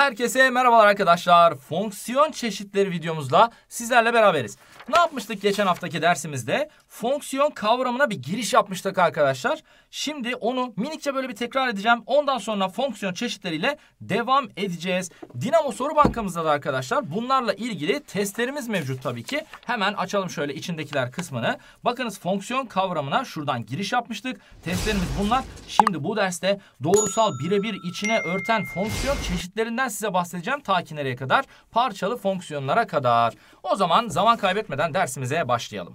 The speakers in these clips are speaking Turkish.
Herkese merhabalar arkadaşlar. Fonksiyon çeşitleri videomuzla sizlerle beraberiz. Ne yapmıştık geçen haftaki dersimizde? Fonksiyon kavramına bir giriş yapmıştık arkadaşlar. Şimdi onu minikçe böyle bir tekrar edeceğim. Ondan sonra fonksiyon çeşitleriyle devam edeceğiz. Dinamo soru bankamızda da arkadaşlar bunlarla ilgili testlerimiz mevcut tabii ki. Hemen açalım şöyle içindekiler kısmını. Bakınız fonksiyon kavramına şuradan giriş yapmıştık. Testlerimiz bunlar. Şimdi bu derste doğrusal birebir içine örten fonksiyon çeşitlerinden size bahsedeceğim. Ta ki nereye kadar? Parçalı fonksiyonlara kadar. O zaman zaman kaybetmeden dersimize başlayalım.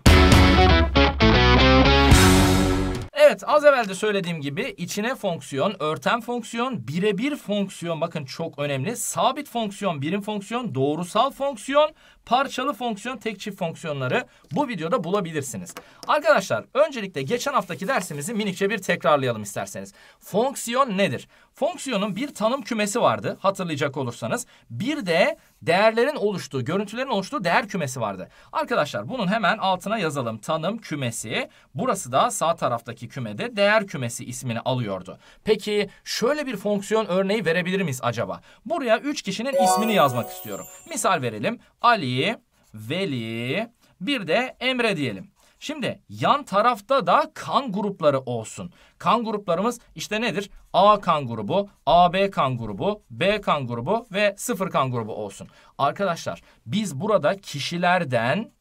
Evet az evvel de söylediğim gibi içine fonksiyon, örten fonksiyon, birebir fonksiyon bakın çok önemli. Sabit fonksiyon, birim fonksiyon, doğrusal fonksiyon, parçalı fonksiyon, tek çift fonksiyonları bu videoda bulabilirsiniz. Arkadaşlar öncelikle geçen haftaki dersimizi minikçe bir tekrarlayalım isterseniz. Fonksiyon nedir? Fonksiyonun bir tanım kümesi vardı hatırlayacak olursanız. Bir de değerlerin oluştuğu, görüntülerin oluştuğu değer kümesi vardı. Arkadaşlar bunun hemen altına yazalım. Tanım kümesi. Burası da sağ taraftaki kümede değer kümesi ismini alıyordu. Peki şöyle bir fonksiyon örneği verebilir miyiz acaba? Buraya üç kişinin ismini yazmak istiyorum. Misal verelim. Ali, Veli, bir de Emre diyelim. Şimdi yan tarafta da kan grupları olsun. Kan gruplarımız işte nedir? A kan grubu, AB kan grubu, B kan grubu ve sıfır kan grubu olsun. Arkadaşlar biz burada kişilerden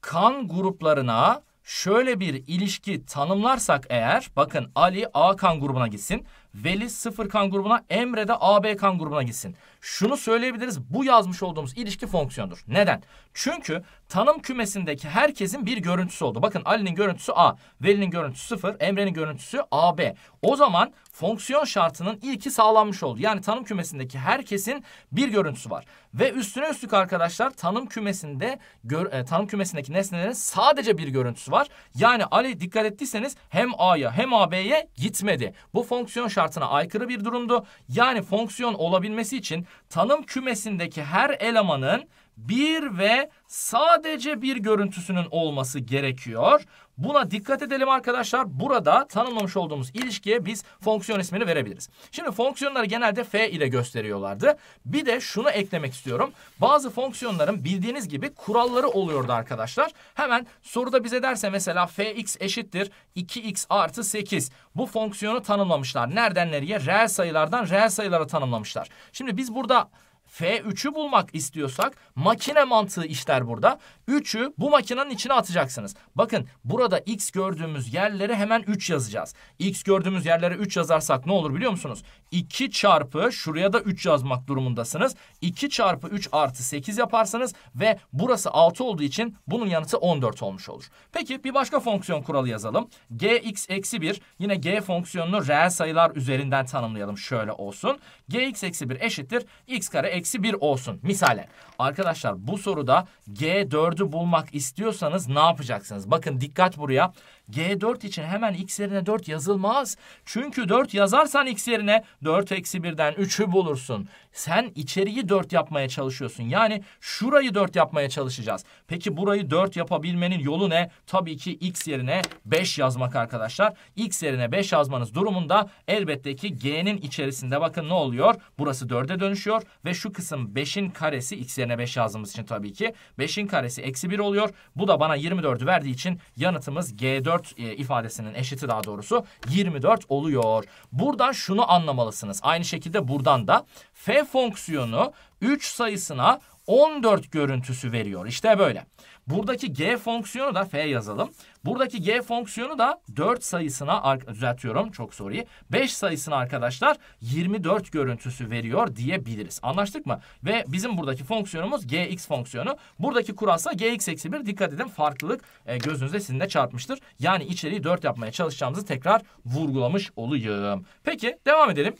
kan gruplarına şöyle bir ilişki tanımlarsak eğer bakın Ali A kan grubuna gitsin. Veli sıfır kan grubuna Emre de AB kan grubuna gitsin. Şunu söyleyebiliriz bu yazmış olduğumuz ilişki fonksiyondur. Neden? Çünkü tanım kümesindeki herkesin bir görüntüsü oldu. Bakın Ali'nin görüntüsü A, Veli'nin görüntüsü 0, Emre'nin görüntüsü AB. O zaman fonksiyon şartının ilki sağlanmış oldu. Yani tanım kümesindeki herkesin bir görüntüsü var. Ve üstüne üstlük arkadaşlar tanım kümesinde gör, e, tanım kümesindeki nesnelerin sadece bir görüntüsü var. Yani Ali dikkat ettiyseniz hem A'ya hem AB'ye gitmedi. Bu fonksiyon şartına aykırı bir durumdu. Yani fonksiyon olabilmesi için tanım kümesindeki her elemanın bir ve sadece bir görüntüsünün olması gerekiyor. Buna dikkat edelim arkadaşlar. Burada tanımlamış olduğumuz ilişkiye biz fonksiyon ismini verebiliriz. Şimdi fonksiyonları genelde f ile gösteriyorlardı. Bir de şunu eklemek istiyorum. Bazı fonksiyonların bildiğiniz gibi kuralları oluyordu arkadaşlar. Hemen soruda bize derse mesela fx eşittir 2x artı 8. Bu fonksiyonu tanımlamışlar. Nereden nereye? Reel sayılardan reel sayılara tanımlamışlar. Şimdi biz burada F3'ü bulmak istiyorsak makine mantığı işler burada. 3'ü bu makinenin içine atacaksınız. Bakın burada x gördüğümüz yerlere hemen 3 yazacağız. x gördüğümüz yerlere 3 yazarsak ne olur biliyor musunuz? 2 çarpı şuraya da 3 yazmak durumundasınız. 2 çarpı 3 artı 8 yaparsanız ve burası 6 olduğu için bunun yanıtı 14 olmuş olur. Peki bir başka fonksiyon kuralı yazalım. gx eksi 1 yine g fonksiyonunu reel sayılar üzerinden tanımlayalım şöyle olsun gx eksi 1 eşittir x kare eksi 1 olsun. Misalen arkadaşlar bu soruda g4'ü bulmak istiyorsanız ne yapacaksınız? Bakın dikkat buraya G4 için hemen x yerine 4 yazılmaz. Çünkü 4 yazarsan x yerine 4 eksi 1'den 3'ü bulursun. Sen içeriği 4 yapmaya çalışıyorsun. Yani şurayı 4 yapmaya çalışacağız. Peki burayı 4 yapabilmenin yolu ne? Tabii ki x yerine 5 yazmak arkadaşlar. x yerine 5 yazmanız durumunda elbette ki g'nin içerisinde bakın ne oluyor? Burası 4'e dönüşüyor ve şu kısım 5'in karesi x yerine 5 yazdığımız için tabii ki. 5'in karesi eksi 1 oluyor. Bu da bana 24'ü verdiği için yanıtımız G4 24 e, ifadesinin eşiti daha doğrusu 24 oluyor. Buradan şunu anlamalısınız. Aynı şekilde buradan da f fonksiyonu 3 sayısına 14 görüntüsü veriyor. İşte böyle. Buradaki g fonksiyonu da f yazalım. Buradaki g fonksiyonu da 4 sayısına düzeltiyorum çok soruyu. 5 sayısına arkadaşlar 24 görüntüsü veriyor diyebiliriz. Anlaştık mı? Ve bizim buradaki fonksiyonumuz gx fonksiyonu. Buradaki kuralsa gx eksi 1 dikkat edin farklılık e, gözünüzde sizin de çarpmıştır. Yani içeriği 4 yapmaya çalışacağımızı tekrar vurgulamış oluyorum. Peki devam edelim.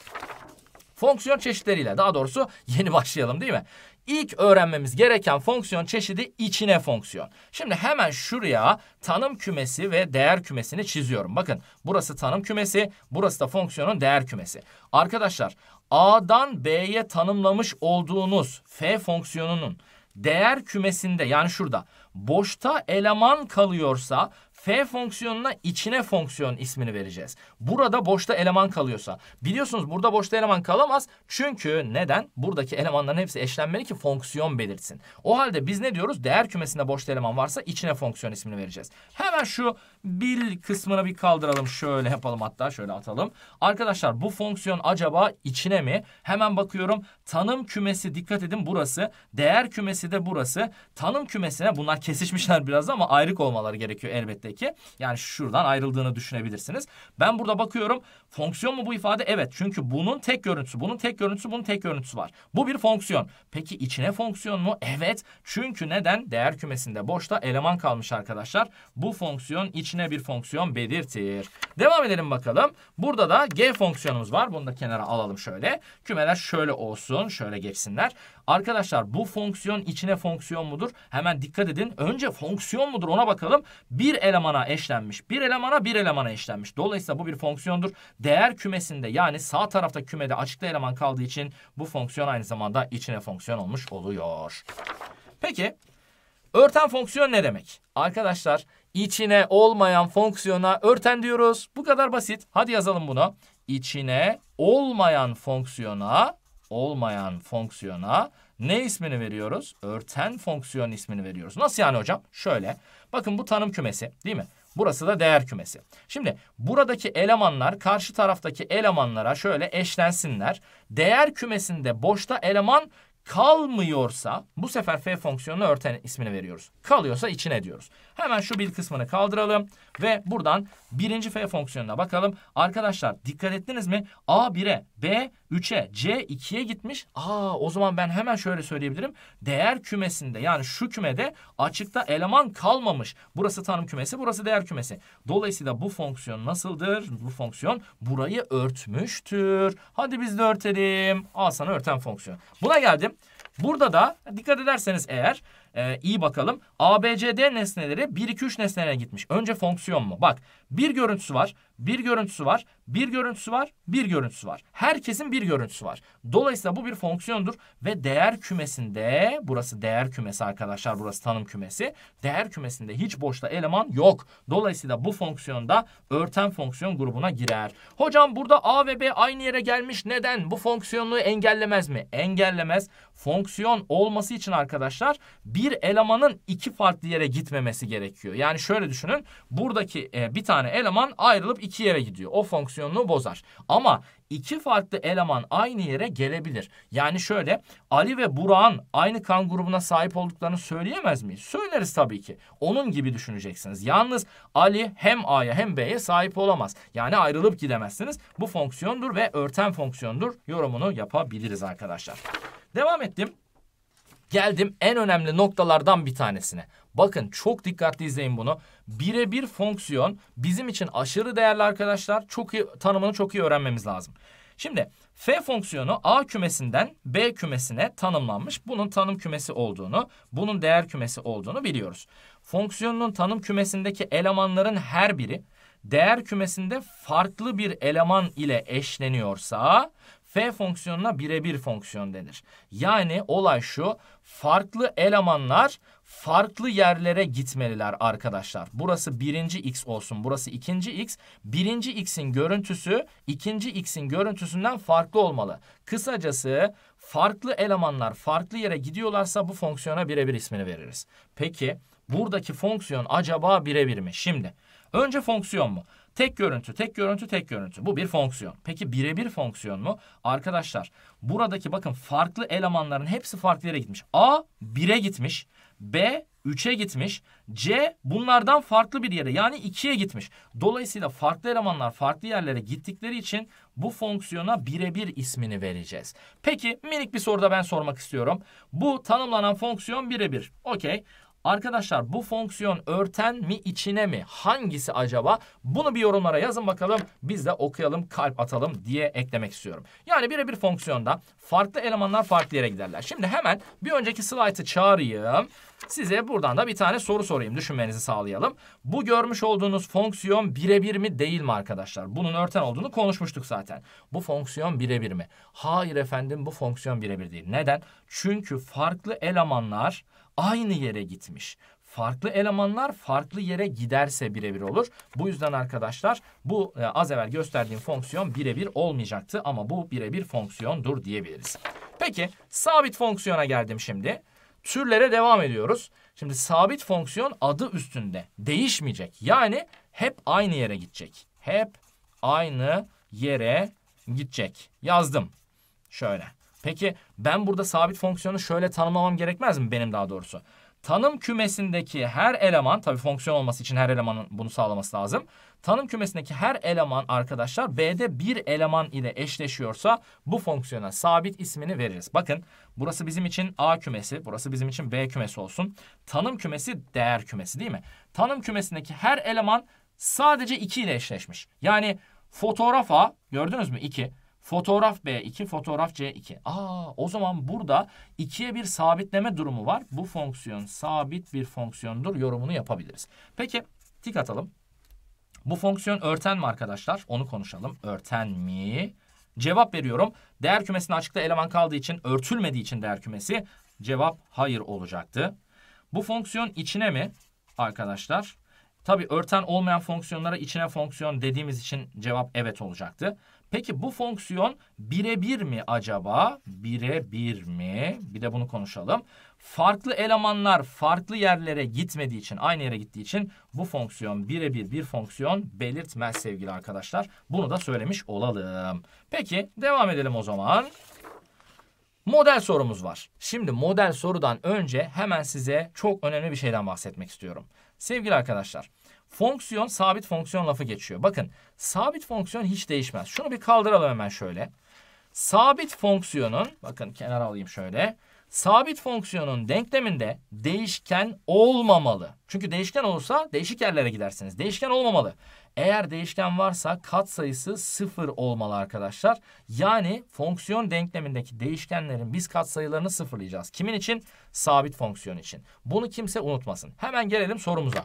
Fonksiyon çeşitleriyle daha doğrusu yeni başlayalım değil mi? İlk öğrenmemiz gereken fonksiyon çeşidi içine fonksiyon. Şimdi hemen şuraya tanım kümesi ve değer kümesini çiziyorum. Bakın burası tanım kümesi, burası da fonksiyonun değer kümesi. Arkadaşlar A'dan B'ye tanımlamış olduğunuz F fonksiyonunun değer kümesinde yani şurada boşta eleman kalıyorsa f fonksiyonuna içine fonksiyon ismini vereceğiz. Burada boşta eleman kalıyorsa. Biliyorsunuz burada boşta eleman kalamaz. Çünkü neden? Buradaki elemanların hepsi eşlenmeli ki fonksiyon belirtsin. O halde biz ne diyoruz? Değer kümesinde boşta eleman varsa içine fonksiyon ismini vereceğiz. Hemen şu bir kısmını bir kaldıralım. Şöyle yapalım hatta şöyle atalım. Arkadaşlar bu fonksiyon acaba içine mi? Hemen bakıyorum. Tanım kümesi dikkat edin burası. Değer kümesi de burası. Tanım kümesine bunlar kesişmişler biraz ama ayrık olmaları gerekiyor elbette ki. Yani şuradan ayrıldığını düşünebilirsiniz. Ben burada bakıyorum. Fonksiyon mu bu ifade? Evet. Çünkü bunun tek görüntüsü, bunun tek görüntüsü, bunun tek görüntüsü var. Bu bir fonksiyon. Peki içine fonksiyon mu? Evet. Çünkü neden? Değer kümesinde boşta eleman kalmış arkadaşlar. Bu fonksiyon içine bir fonksiyon belirtir. Devam edelim bakalım. Burada da g fonksiyonumuz var. Bunu da kenara alalım şöyle. Kümeler şöyle olsun. Şöyle geçsinler. Arkadaşlar bu fonksiyon içine fonksiyon mudur? Hemen dikkat edin. Önce fonksiyon mudur ona bakalım. Bir elemana eşlenmiş. Bir elemana bir elemana eşlenmiş. Dolayısıyla bu bir fonksiyondur. Değer kümesinde yani sağ tarafta kümede açıkta eleman kaldığı için bu fonksiyon aynı zamanda içine fonksiyon olmuş oluyor. Peki örten fonksiyon ne demek? Arkadaşlar içine olmayan fonksiyona örten diyoruz. Bu kadar basit. Hadi yazalım bunu. İçine olmayan fonksiyona olmayan fonksiyona ne ismini veriyoruz? Örten fonksiyon ismini veriyoruz. Nasıl yani hocam? Şöyle. Bakın bu tanım kümesi değil mi? Burası da değer kümesi. Şimdi buradaki elemanlar karşı taraftaki elemanlara şöyle eşlensinler. Değer kümesinde boşta eleman kalmıyorsa bu sefer f fonksiyonuna örten ismini veriyoruz. Kalıyorsa içine diyoruz. Hemen şu bil kısmını kaldıralım ve buradan Birinci f fonksiyonuna bakalım. Arkadaşlar dikkat ettiniz mi? A 1'e, B 3'e, C 2'ye gitmiş. Aa o zaman ben hemen şöyle söyleyebilirim. Değer kümesinde yani şu kümede açıkta eleman kalmamış. Burası tanım kümesi, burası değer kümesi. Dolayısıyla bu fonksiyon nasıldır? Bu fonksiyon burayı örtmüştür. Hadi biz de örtelim. Al sana örten fonksiyon. Buna geldim. Burada da dikkat ederseniz eğer ee, iyi bakalım. ABCD nesneleri 1, 2, 3 nesnelere gitmiş. Önce fonksiyon mu? Bak bir görüntüsü var, bir görüntüsü var, bir görüntüsü var, bir görüntüsü var. Herkesin bir görüntüsü var. Dolayısıyla bu bir fonksiyondur ve değer kümesinde, burası değer kümesi arkadaşlar, burası tanım kümesi. Değer kümesinde hiç boşta eleman yok. Dolayısıyla bu fonksiyonda örten fonksiyon grubuna girer. Hocam burada A ve B aynı yere gelmiş. Neden? Bu fonksiyonluğu engellemez mi? Engellemez. Fonksiyon olması için arkadaşlar bir bir elemanın iki farklı yere gitmemesi gerekiyor. Yani şöyle düşünün buradaki e, bir tane eleman ayrılıp iki yere gidiyor. O fonksiyonunu bozar. Ama iki farklı eleman aynı yere gelebilir. Yani şöyle Ali ve Burak'ın aynı kan grubuna sahip olduklarını söyleyemez miyiz? Söyleriz tabii ki. Onun gibi düşüneceksiniz. Yalnız Ali hem A'ya hem B'ye sahip olamaz. Yani ayrılıp gidemezsiniz. Bu fonksiyondur ve örten fonksiyondur yorumunu yapabiliriz arkadaşlar. Devam ettim. Geldim en önemli noktalardan bir tanesine. Bakın çok dikkatli izleyin bunu. Birebir fonksiyon bizim için aşırı değerli arkadaşlar. Çok iyi tanımını çok iyi öğrenmemiz lazım. Şimdi f fonksiyonu a kümesinden b kümesine tanımlanmış. Bunun tanım kümesi olduğunu, bunun değer kümesi olduğunu biliyoruz. Fonksiyonun tanım kümesindeki elemanların her biri değer kümesinde farklı bir eleman ile eşleniyorsa F fonksiyonuna birebir fonksiyon denir. Yani olay şu farklı elemanlar farklı yerlere gitmeliler arkadaşlar. Burası birinci x olsun burası ikinci x. Birinci x'in görüntüsü ikinci x'in görüntüsünden farklı olmalı. Kısacası farklı elemanlar farklı yere gidiyorlarsa bu fonksiyona birebir ismini veririz. Peki buradaki fonksiyon acaba birebir mi? Şimdi önce fonksiyon mu? Tek görüntü, tek görüntü, tek görüntü. Bu bir fonksiyon. Peki birebir fonksiyon mu? Arkadaşlar buradaki bakın farklı elemanların hepsi farklı yere gitmiş. A 1'e gitmiş. B 3'e gitmiş. C bunlardan farklı bir yere yani 2'ye gitmiş. Dolayısıyla farklı elemanlar farklı yerlere gittikleri için bu fonksiyona birebir ismini vereceğiz. Peki minik bir soruda ben sormak istiyorum. Bu tanımlanan fonksiyon birebir. Okey. Arkadaşlar bu fonksiyon örten mi içine mi hangisi acaba? Bunu bir yorumlara yazın bakalım. Biz de okuyalım kalp atalım diye eklemek istiyorum. Yani birebir fonksiyonda farklı elemanlar farklı yere giderler. Şimdi hemen bir önceki slaytı çağırayım. Size buradan da bir tane soru sorayım. Düşünmenizi sağlayalım. Bu görmüş olduğunuz fonksiyon birebir mi değil mi arkadaşlar? Bunun örten olduğunu konuşmuştuk zaten. Bu fonksiyon birebir mi? Hayır efendim bu fonksiyon birebir değil. Neden? Çünkü farklı elemanlar aynı yere gitmiş. Farklı elemanlar farklı yere giderse birebir olur. Bu yüzden arkadaşlar bu e, az evvel gösterdiğim fonksiyon birebir olmayacaktı ama bu birebir fonksiyondur diyebiliriz. Peki sabit fonksiyona geldim şimdi. Türlere devam ediyoruz. Şimdi sabit fonksiyon adı üstünde değişmeyecek. Yani hep aynı yere gidecek. Hep aynı yere gidecek. Yazdım. Şöyle. Peki ben burada sabit fonksiyonu şöyle tanımlamam gerekmez mi benim daha doğrusu? Tanım kümesindeki her eleman, tabii fonksiyon olması için her elemanın bunu sağlaması lazım. Tanım kümesindeki her eleman arkadaşlar B'de bir eleman ile eşleşiyorsa bu fonksiyona sabit ismini veririz. Bakın burası bizim için A kümesi, burası bizim için B kümesi olsun. Tanım kümesi değer kümesi değil mi? Tanım kümesindeki her eleman sadece 2 ile eşleşmiş. Yani fotoğraf gördünüz mü 2. Fotoğraf B2, fotoğraf C2. Aa, o zaman burada 2'ye bir sabitleme durumu var. Bu fonksiyon sabit bir fonksiyondur yorumunu yapabiliriz. Peki tik atalım. Bu fonksiyon örten mi arkadaşlar? Onu konuşalım. Örten mi? Cevap veriyorum. Değer kümesinde açıkta eleman kaldığı için örtülmediği için değer kümesi cevap hayır olacaktı. Bu fonksiyon içine mi arkadaşlar? Tabi örten olmayan fonksiyonlara içine fonksiyon dediğimiz için cevap evet olacaktı. Peki bu fonksiyon birebir mi acaba? Birebir mi? Bir de bunu konuşalım. Farklı elemanlar farklı yerlere gitmediği için, aynı yere gittiği için bu fonksiyon birebir bir fonksiyon belirtmez sevgili arkadaşlar. Bunu da söylemiş olalım. Peki devam edelim o zaman. Model sorumuz var. Şimdi model sorudan önce hemen size çok önemli bir şeyden bahsetmek istiyorum. Sevgili arkadaşlar, fonksiyon sabit fonksiyon lafı geçiyor. Bakın Sabit fonksiyon hiç değişmez. Şunu bir kaldıralım hemen şöyle. Sabit fonksiyonun bakın kenar alayım şöyle. Sabit fonksiyonun denkleminde değişken olmamalı. Çünkü değişken olursa değişik yerlere gidersiniz. Değişken olmamalı. Eğer değişken varsa katsayısı sıfır olmalı arkadaşlar. Yani fonksiyon denklemindeki değişkenlerin biz katsayılarını sıfırlayacağız. Kimin için? Sabit fonksiyon için. Bunu kimse unutmasın. Hemen gelelim sorumuza.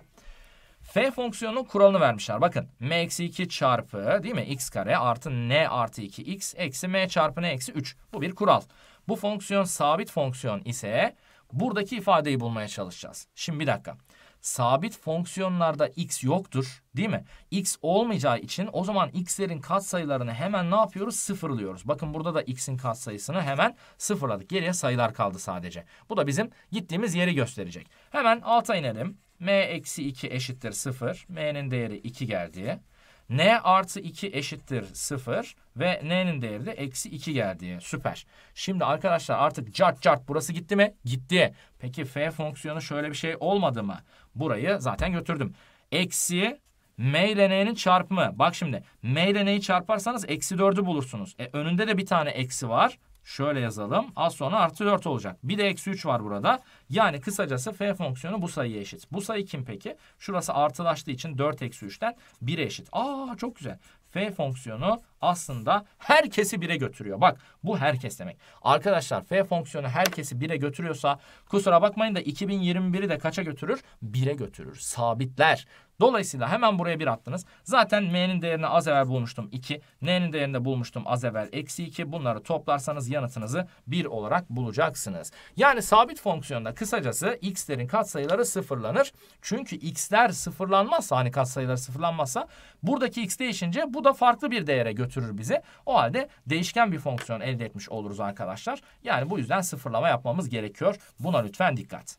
F fonksiyonunun kuralını vermişler. Bakın m eksi 2 çarpı değil mi x kare artı n artı 2 x eksi m çarpı n eksi 3. Bu bir kural. Bu fonksiyon sabit fonksiyon ise buradaki ifadeyi bulmaya çalışacağız. Şimdi bir dakika. Sabit fonksiyonlarda x yoktur değil mi? x olmayacağı için o zaman x'lerin katsayılarını hemen ne yapıyoruz? Sıfırlıyoruz. Bakın burada da x'in katsayısını hemen sıfırladık. Geriye sayılar kaldı sadece. Bu da bizim gittiğimiz yeri gösterecek. Hemen alta inelim m eksi 2 eşittir 0. m'nin değeri 2 geldi. n artı 2 eşittir 0 ve n'nin değeri de eksi 2 geldi. Süper. Şimdi arkadaşlar artık cart cart burası gitti mi? Gitti. Peki f fonksiyonu şöyle bir şey olmadı mı? Burayı zaten götürdüm. Eksi M ile N'nin çarpımı. Bak şimdi M ile N'yi çarparsanız eksi 4'ü bulursunuz. E, önünde de bir tane eksi var. Şöyle yazalım. Az sonra artı 4 olacak. Bir de eksi 3 var burada. Yani kısacası f fonksiyonu bu sayıya eşit. Bu sayı kim peki? Şurası artılaştığı için 4 eksi 3'ten 1'e eşit. Aa çok güzel. f fonksiyonu aslında herkesi bire götürüyor. Bak bu herkes demek. Arkadaşlar f fonksiyonu herkesi bire götürüyorsa kusura bakmayın da 2021'i de kaça götürür? Bire götürür. Sabitler. Dolayısıyla hemen buraya bir attınız. Zaten m'nin değerini az evvel bulmuştum 2. n'nin değerini de bulmuştum az evvel eksi 2. Bunları toplarsanız yanıtınızı 1 olarak bulacaksınız. Yani sabit fonksiyonda kısacası x'lerin katsayıları sıfırlanır. Çünkü x'ler sıfırlanmazsa hani katsayıları sıfırlanmazsa buradaki x değişince bu da farklı bir değere götürür götürür bizi. O halde değişken bir fonksiyon elde etmiş oluruz arkadaşlar. Yani bu yüzden sıfırlama yapmamız gerekiyor. Buna lütfen dikkat.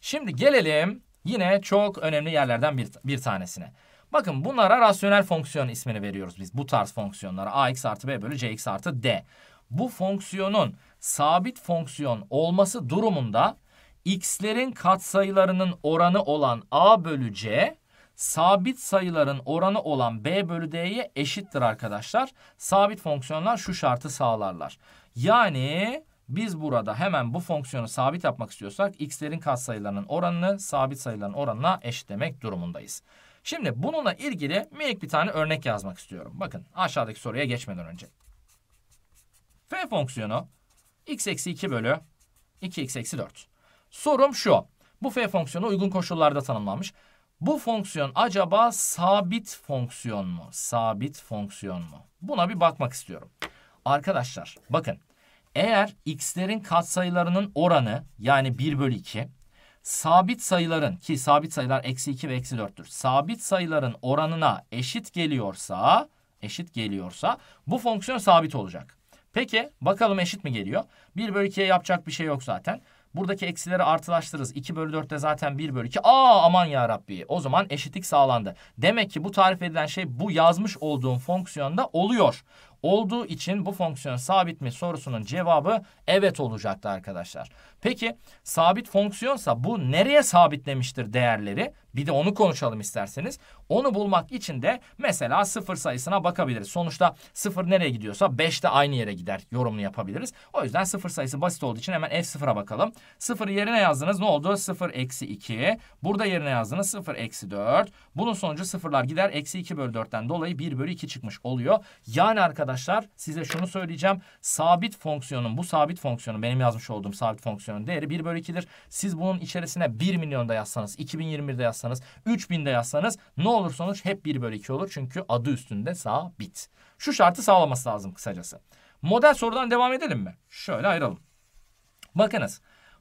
Şimdi gelelim yine çok önemli yerlerden bir, bir tanesine. Bakın bunlara rasyonel fonksiyon ismini veriyoruz biz. Bu tarz fonksiyonlara ax artı b bölü cx artı d. Bu fonksiyonun sabit fonksiyon olması durumunda x'lerin katsayılarının oranı olan a bölü c sabit sayıların oranı olan b bölü d'ye eşittir arkadaşlar. Sabit fonksiyonlar şu şartı sağlarlar. Yani biz burada hemen bu fonksiyonu sabit yapmak istiyorsak x'lerin katsayılarının oranını sabit sayıların oranına eşitlemek durumundayız. Şimdi bununla ilgili minik bir tane örnek yazmak istiyorum. Bakın aşağıdaki soruya geçmeden önce. f fonksiyonu x eksi 2 bölü 2x eksi 4. Sorum şu. Bu f fonksiyonu uygun koşullarda tanımlanmış. Bu fonksiyon acaba sabit fonksiyon mu? Sabit fonksiyon mu? Buna bir bakmak istiyorum. Arkadaşlar bakın eğer x'lerin katsayılarının oranı yani 1 bölü 2 sabit sayıların ki sabit sayılar eksi 2 ve eksi 4'tür. Sabit sayıların oranına eşit geliyorsa eşit geliyorsa bu fonksiyon sabit olacak. Peki bakalım eşit mi geliyor? 1 bölü 2'ye yapacak bir şey yok zaten. Buradaki eksileri artılaştırırız. 2 bölü 4 de zaten 1 bölü 2. Aa aman ya Rabbi. O zaman eşitlik sağlandı. Demek ki bu tarif edilen şey bu yazmış olduğum fonksiyonda oluyor. Olduğu için bu fonksiyon sabit mi sorusunun cevabı evet olacaktı arkadaşlar. Peki sabit fonksiyonsa bu nereye sabitlemiştir değerleri? Bir de onu konuşalım isterseniz. Onu bulmak için de mesela sıfır sayısına bakabiliriz. Sonuçta sıfır nereye gidiyorsa 5 de aynı yere gider yorumunu yapabiliriz. O yüzden sıfır sayısı basit olduğu için hemen F0'a bakalım. Sıfırı yerine yazdınız ne oldu? 0 eksi 2. Burada yerine yazdınız 0 eksi 4. Bunun sonucu sıfırlar gider. Eksi 2 bölü 4'ten dolayı 1 bölü 2 çıkmış oluyor. Yani arkadaşlar size şunu söyleyeceğim. Sabit fonksiyonun bu sabit fonksiyonu benim yazmış olduğum sabit fonksiyon fonksiyon değeri 1 bölü 2'dir. Siz bunun içerisine 1 da yazsanız, 2021'de yazsanız, de yazsanız ne olur sonuç hep 1 bölü 2 olur. Çünkü adı üstünde sabit. Şu şartı sağlaması lazım kısacası. Model sorudan devam edelim mi? Şöyle ayıralım. Bakınız.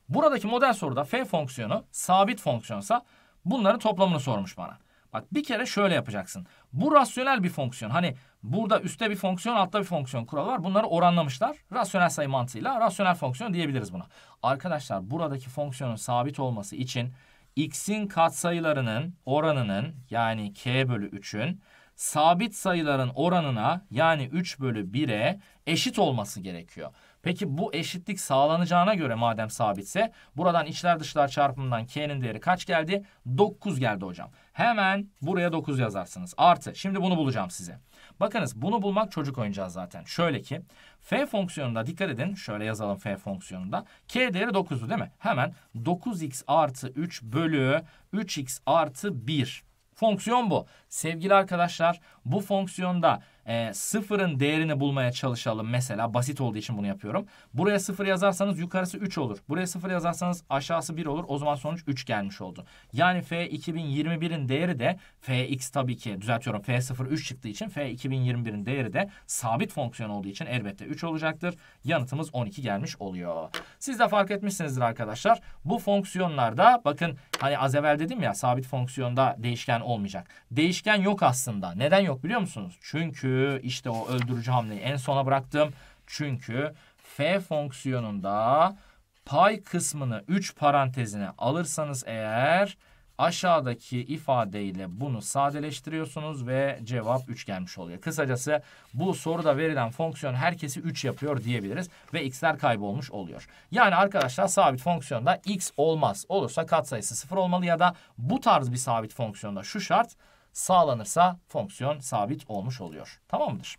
Buradaki model soruda f fonksiyonu sabit fonksiyonsa bunların toplamını sormuş bana. Bak bir kere şöyle yapacaksın. Bu rasyonel bir fonksiyon. Hani Burada üstte bir fonksiyon, altta bir fonksiyon kuralı var. Bunları oranlamışlar. Rasyonel sayı mantığıyla rasyonel fonksiyon diyebiliriz buna. Arkadaşlar buradaki fonksiyonun sabit olması için x'in katsayılarının oranının yani k bölü 3'ün sabit sayıların oranına yani 3 bölü 1'e eşit olması gerekiyor. Peki bu eşitlik sağlanacağına göre madem sabitse buradan içler dışlar çarpımından k'nin değeri kaç geldi? 9 geldi hocam. Hemen buraya 9 yazarsınız. Artı şimdi bunu bulacağım size. Bakınız bunu bulmak çocuk oyuncağı zaten. Şöyle ki f fonksiyonunda dikkat edin şöyle yazalım f fonksiyonunda. k değeri 9'du değil mi? Hemen 9x artı 3 bölü 3x artı 1. Fonksiyon bu. Sevgili arkadaşlar bu fonksiyonda e, sıfırın değerini bulmaya çalışalım mesela basit olduğu için bunu yapıyorum. Buraya sıfır yazarsanız yukarısı 3 olur. Buraya sıfır yazarsanız aşağısı 1 olur. O zaman sonuç 3 gelmiş oldu. Yani F 2021'in değeri de Fx tabii ki düzeltiyorum F0 3 çıktığı için F 2021'in değeri de sabit fonksiyon olduğu için elbette 3 olacaktır. Yanıtımız 12 gelmiş oluyor. Siz de fark etmişsinizdir arkadaşlar. Bu fonksiyonlarda bakın hani az evvel dedim ya sabit fonksiyonda değişken olmayacak. Değişken yok aslında. Neden yok biliyor musunuz? Çünkü çünkü işte o öldürücü hamleyi en sona bıraktım. Çünkü f fonksiyonunda pay kısmını 3 parantezine alırsanız eğer aşağıdaki ifadeyle bunu sadeleştiriyorsunuz ve cevap 3 gelmiş oluyor. Kısacası bu soruda verilen fonksiyon herkesi 3 yapıyor diyebiliriz ve x'ler kaybolmuş oluyor. Yani arkadaşlar sabit fonksiyonda x olmaz. Olursa katsayısı 0 olmalı ya da bu tarz bir sabit fonksiyonda şu şart sağlanırsa fonksiyon sabit olmuş oluyor. Tamam mıdır?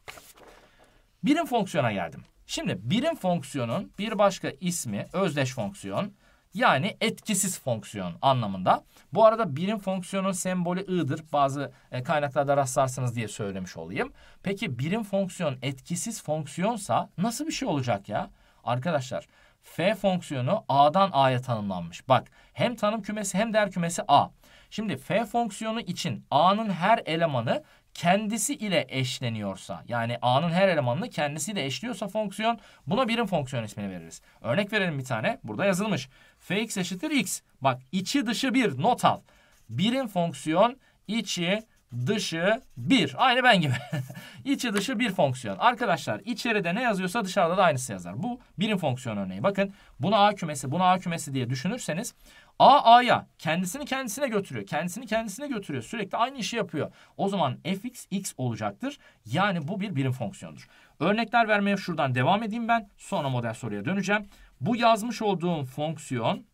Birim fonksiyona geldim. Şimdi birim fonksiyonun bir başka ismi özdeş fonksiyon yani etkisiz fonksiyon anlamında. Bu arada birim fonksiyonun sembolü i'dir. Bazı e, kaynaklarda rastlarsınız diye söylemiş olayım. Peki birim fonksiyon etkisiz fonksiyonsa nasıl bir şey olacak ya? Arkadaşlar f fonksiyonu a'dan a'ya tanımlanmış. Bak hem tanım kümesi hem değer kümesi a. Şimdi f fonksiyonu için a'nın her elemanı kendisi ile eşleniyorsa yani a'nın her elemanını ile eşliyorsa fonksiyon buna birim fonksiyon ismini veririz. Örnek verelim bir tane burada yazılmış. fx eşittir x. Bak içi dışı bir not al. Birim fonksiyon içi dışı bir. Aynı ben gibi. İçi dışı bir fonksiyon. Arkadaşlar içeride ne yazıyorsa dışarıda da aynısı yazar. Bu birim fonksiyon örneği. Bakın buna a kümesi buna a kümesi diye düşünürseniz A A'ya kendisini kendisine götürüyor. Kendisini kendisine götürüyor. Sürekli aynı işi yapıyor. O zaman fx x olacaktır. Yani bu bir birim fonksiyonudur. Örnekler vermeye şuradan devam edeyim ben. Sonra model soruya döneceğim. Bu yazmış olduğum fonksiyon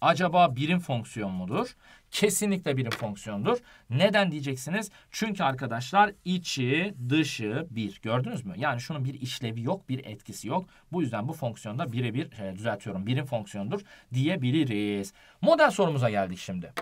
acaba birim fonksiyon mudur? kesinlikle birim fonksiyondur. Neden diyeceksiniz? Çünkü arkadaşlar içi dışı bir. Gördünüz mü? Yani şunun bir işlevi yok, bir etkisi yok. Bu yüzden bu fonksiyonda birebir e, düzeltiyorum. Birim fonksiyondur diyebiliriz. Model sorumuza geldik şimdi.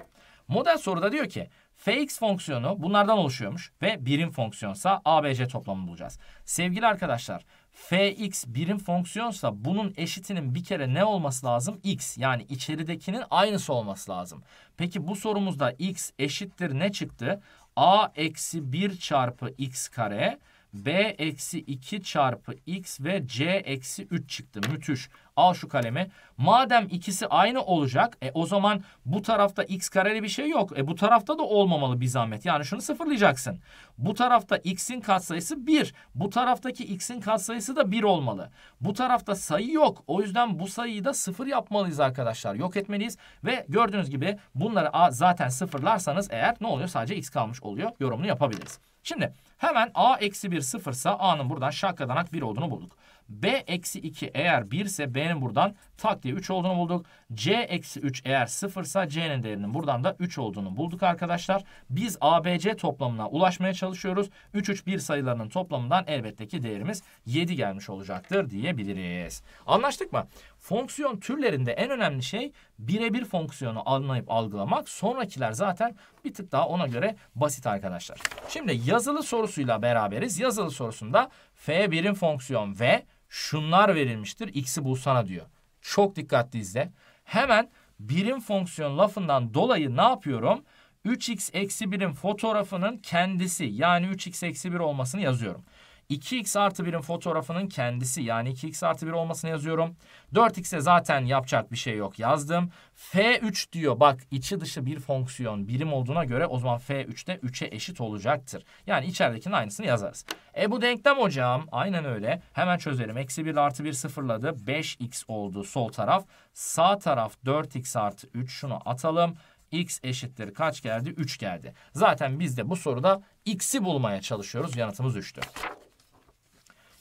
Model soruda diyor ki fx fonksiyonu bunlardan oluşuyormuş ve birim fonksiyonsa abc toplamını bulacağız. Sevgili arkadaşlar fx birim fonksiyonsa bunun eşitinin bir kere ne olması lazım? x yani içeridekinin aynısı olması lazım. Peki bu sorumuzda x eşittir ne çıktı? a eksi 1 çarpı x kare b eksi 2 çarpı x ve c eksi 3 çıktı. Müthiş. Al şu kalemi. Madem ikisi aynı olacak e o zaman bu tarafta x kareli bir şey yok. E bu tarafta da olmamalı bir zahmet. Yani şunu sıfırlayacaksın. Bu tarafta x'in katsayısı 1. Bu taraftaki x'in katsayısı da 1 olmalı. Bu tarafta sayı yok. O yüzden bu sayıyı da sıfır yapmalıyız arkadaşlar. Yok etmeliyiz ve gördüğünüz gibi bunları a zaten sıfırlarsanız eğer ne oluyor? Sadece x kalmış oluyor. Yorumunu yapabiliriz. Şimdi hemen a eksi 1 sıfırsa a'nın buradan şakkadanak 1 olduğunu bulduk. B eksi 2 eğer 1 ise B'nin buradan tak diye 3 olduğunu bulduk. C eksi 3 eğer 0 ise C'nin değerinin buradan da 3 olduğunu bulduk arkadaşlar. Biz ABC toplamına ulaşmaya çalışıyoruz. 3, 3, 1 sayılarının toplamından elbette ki değerimiz 7 gelmiş olacaktır diyebiliriz. Anlaştık mı? Fonksiyon türlerinde en önemli şey birebir fonksiyonu anlayıp algılamak. Sonrakiler zaten bir tık daha ona göre basit arkadaşlar. Şimdi yazılı sorusuyla beraberiz. Yazılı sorusunda F1'in fonksiyon V, şunlar verilmiştir. X'i bulsana diyor. Çok dikkatli izle. Hemen birim fonksiyon lafından dolayı ne yapıyorum? 3x eksi 1'in fotoğrafının kendisi yani 3x eksi 1 olmasını yazıyorum. 2x artı 1'in fotoğrafının kendisi yani 2x artı 1 olmasını yazıyorum. 4x'e zaten yapacak bir şey yok yazdım. f3 diyor bak içi dışı bir fonksiyon birim olduğuna göre o zaman f3 de 3'e eşit olacaktır. Yani içeridekinin aynısını yazarız. E bu denklem hocam aynen öyle hemen çözelim. Eksi 1 artı 1 sıfırladı 5x oldu sol taraf. Sağ taraf 4x artı 3 şunu atalım x eşittir kaç geldi? 3 geldi. Zaten biz de bu soruda x'i bulmaya çalışıyoruz. Yanıtımız 3'tü.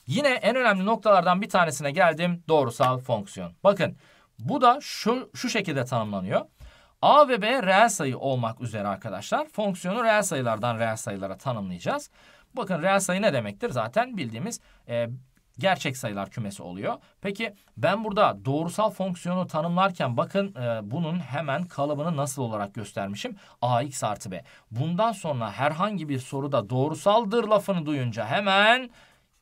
Yine en önemli noktalardan bir tanesine geldim. Doğrusal fonksiyon. Bakın bu da şu, şu şekilde tanımlanıyor. A ve B reel sayı olmak üzere arkadaşlar. Fonksiyonu reel sayılardan reel sayılara tanımlayacağız. Bakın reel sayı ne demektir? Zaten bildiğimiz e, gerçek sayılar kümesi oluyor. Peki ben burada doğrusal fonksiyonu tanımlarken bakın e, bunun hemen kalıbını nasıl olarak göstermişim? ax artı b. Bundan sonra herhangi bir soruda doğrusaldır lafını duyunca hemen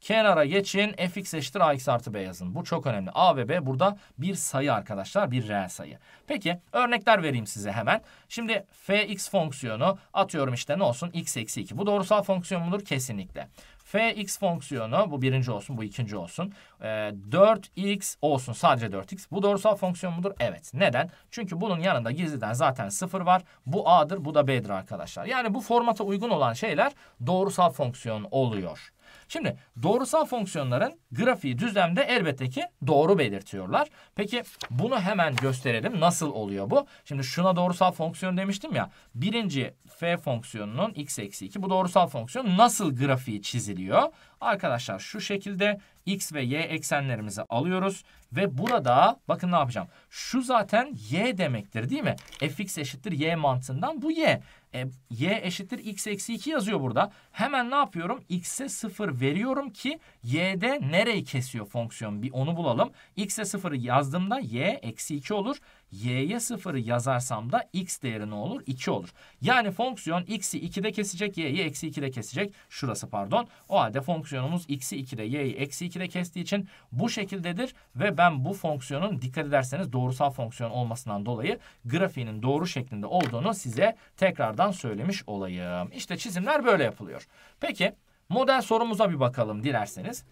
Kenara geçin. fx eşittir ax artı b yazın. Bu çok önemli. a ve b burada bir sayı arkadaşlar. Bir reel sayı. Peki örnekler vereyim size hemen. Şimdi fx fonksiyonu atıyorum işte ne olsun? x eksi 2. Bu doğrusal fonksiyon mudur? Kesinlikle fx fonksiyonu bu birinci olsun bu ikinci olsun. E, ee, 4x olsun sadece 4x. Bu doğrusal fonksiyon mudur? Evet. Neden? Çünkü bunun yanında gizliden zaten 0 var. Bu a'dır bu da b'dir arkadaşlar. Yani bu formata uygun olan şeyler doğrusal fonksiyon oluyor. Şimdi doğrusal fonksiyonların grafiği düzlemde elbette ki doğru belirtiyorlar. Peki bunu hemen gösterelim. Nasıl oluyor bu? Şimdi şuna doğrusal fonksiyon demiştim ya. Birinci f fonksiyonunun x eksi 2 bu doğrusal fonksiyon nasıl grafiği çiziliyor? Arkadaşlar şu şekilde x ve y eksenlerimizi alıyoruz. Ve burada bakın ne yapacağım. Şu zaten y demektir değil mi? fx eşittir y mantığından bu y. E, y eşittir x eksi 2 yazıyor burada. Hemen ne yapıyorum? x'e 0 veriyorum ki y'de nereyi kesiyor fonksiyon? Bir onu bulalım. x'e 0 yazdığımda y eksi 2 olur y'ye 0'ı yazarsam da x değeri ne olur? 2 olur. Yani fonksiyon x'i 2'de kesecek, y'yi eksi 2'de kesecek. Şurası pardon. O halde fonksiyonumuz x'i 2'de, y'yi eksi 2'de kestiği için bu şekildedir. Ve ben bu fonksiyonun dikkat ederseniz doğrusal fonksiyon olmasından dolayı grafiğinin doğru şeklinde olduğunu size tekrardan söylemiş olayım. İşte çizimler böyle yapılıyor. Peki model sorumuza bir bakalım dilerseniz.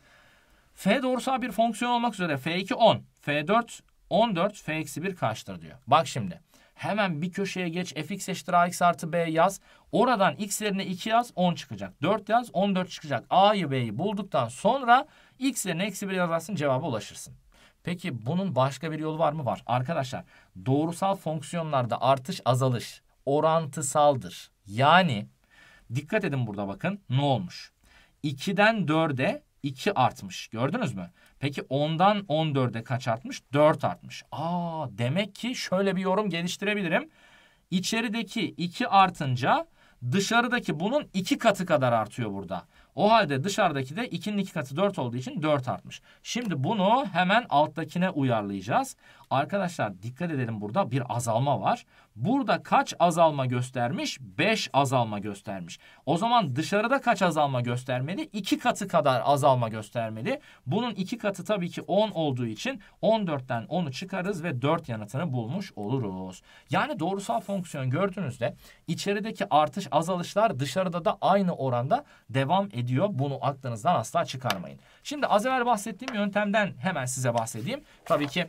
F doğrusal bir fonksiyon olmak üzere F2 10, F4 14 f eksi 1 kaçtır diyor. Bak şimdi. Hemen bir köşeye geç. fx eşittir ax artı b yaz. Oradan x yerine 2 yaz 10 çıkacak. 4 yaz 14 çıkacak. a'yı b'yi bulduktan sonra x yerine eksi 1 yazarsın cevaba ulaşırsın. Peki bunun başka bir yolu var mı? Var. Arkadaşlar doğrusal fonksiyonlarda artış azalış orantısaldır. Yani dikkat edin burada bakın ne olmuş. 2'den 4'e 2 artmış. Gördünüz mü? Peki 10'dan 14'e kaç artmış? 4 artmış. Aa demek ki şöyle bir yorum geliştirebilirim. İçerideki 2 artınca dışarıdaki bunun 2 katı kadar artıyor burada. O halde dışarıdaki de 2'nin 2 katı 4 olduğu için 4 artmış. Şimdi bunu hemen alttakine uyarlayacağız. Arkadaşlar dikkat edelim burada bir azalma var. Burada kaç azalma göstermiş? 5 azalma göstermiş. O zaman dışarıda kaç azalma göstermeli? 2 katı kadar azalma göstermeli. Bunun 2 katı tabii ki 10 olduğu için 14'ten 10'u çıkarız ve 4 yanıtını bulmuş oluruz. Yani doğrusal fonksiyon gördüğünüzde içerideki artış azalışlar dışarıda da aynı oranda devam ediyor. Bunu aklınızdan asla çıkarmayın. Şimdi az evvel bahsettiğim yöntemden hemen size bahsedeyim. Tabii ki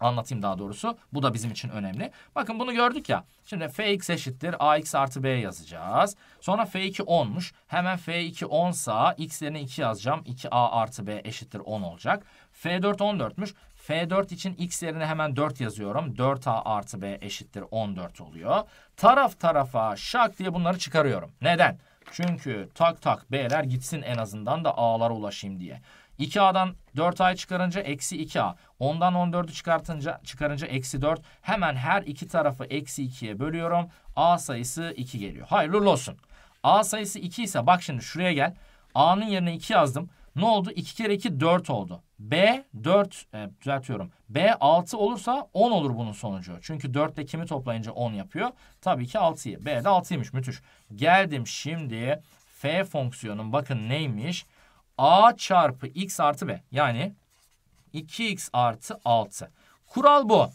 anlatayım daha doğrusu. Bu da bizim için önemli. Bakın bunu gördük ya. Şimdi fx eşittir ax artı b yazacağız. Sonra f2 10'muş. Hemen f2 10 sa x yerine 2 yazacağım. 2a artı b eşittir 10 olacak. f4 14'müş. F4 için x yerine hemen 4 yazıyorum. 4a artı b eşittir 14 oluyor. Taraf tarafa şak diye bunları çıkarıyorum. Neden? Çünkü tak tak b'ler gitsin en azından da a'lara ulaşayım diye. 2A'dan 4A çıkarınca eksi 2A. 10'dan 14'ü çıkartınca, çıkarınca eksi 4. Hemen her iki tarafı eksi 2'ye bölüyorum. A sayısı 2 geliyor. Hayırlı olsun. A sayısı 2 ise bak şimdi şuraya gel. A'nın yerine 2 yazdım. Ne oldu? 2 kere 2 4 oldu. B 4 e, düzeltiyorum. B 6 olursa 10 olur bunun sonucu. Çünkü 4 ile kimi toplayınca 10 yapıyor. Tabii ki 6'yı. B de 6'ymış müthiş. Geldim şimdi F fonksiyonun bakın neymiş? a çarpı x artı b. Yani 2x artı 6. Kural bu.